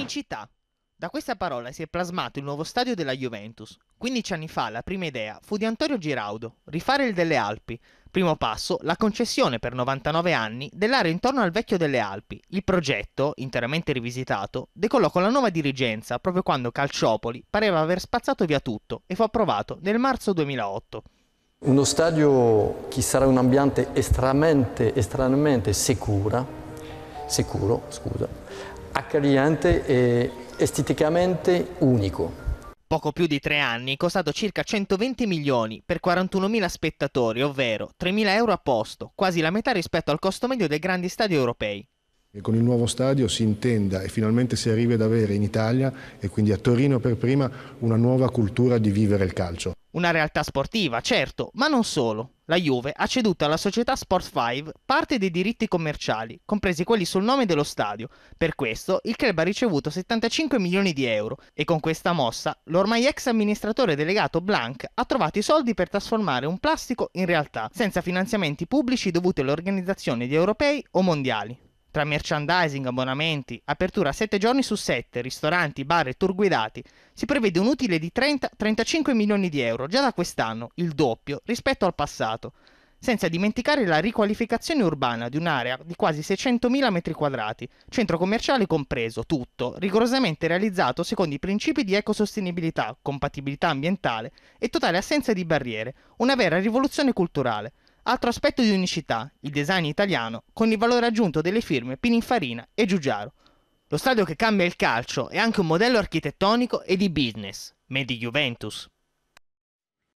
Unicità. Da questa parola si è plasmato il nuovo stadio della Juventus. 15 anni fa la prima idea fu di Antonio Giraudo, rifare il delle Alpi. Primo passo, la concessione per 99 anni dell'area intorno al vecchio delle Alpi. Il progetto, interamente rivisitato, decollò con la nuova dirigenza proprio quando Calciopoli pareva aver spazzato via tutto e fu approvato nel marzo 2008. Uno stadio che sarà un ambiente estremamente, estremamente sicura, sicuro, scusa, accagliante e esteticamente unico. Poco più di tre anni, costato circa 120 milioni per 41.000 spettatori, ovvero 3.000 euro a posto, quasi la metà rispetto al costo medio dei grandi stadi europei. E con il nuovo stadio si intenda e finalmente si arrivi ad avere in Italia e quindi a Torino per prima una nuova cultura di vivere il calcio. Una realtà sportiva, certo, ma non solo la Juve ha ceduto alla società Sport 5 parte dei diritti commerciali, compresi quelli sul nome dello stadio. Per questo il club ha ricevuto 75 milioni di euro e con questa mossa l'ormai ex amministratore delegato Blank ha trovato i soldi per trasformare un plastico in realtà, senza finanziamenti pubblici dovuti all'organizzazione di europei o mondiali tra merchandising, abbonamenti, apertura 7 giorni su 7, ristoranti, bar e tour guidati, si prevede un utile di 30-35 milioni di euro già da quest'anno, il doppio rispetto al passato, senza dimenticare la riqualificazione urbana di un'area di quasi 600.000 m2, centro commerciale compreso, tutto rigorosamente realizzato secondo i principi di ecosostenibilità, compatibilità ambientale e totale assenza di barriere, una vera rivoluzione culturale. Altro aspetto di unicità, il design italiano, con il valore aggiunto delle firme Pininfarina e Giugiaro. Lo stadio che cambia il calcio è anche un modello architettonico e di business, Medi Juventus.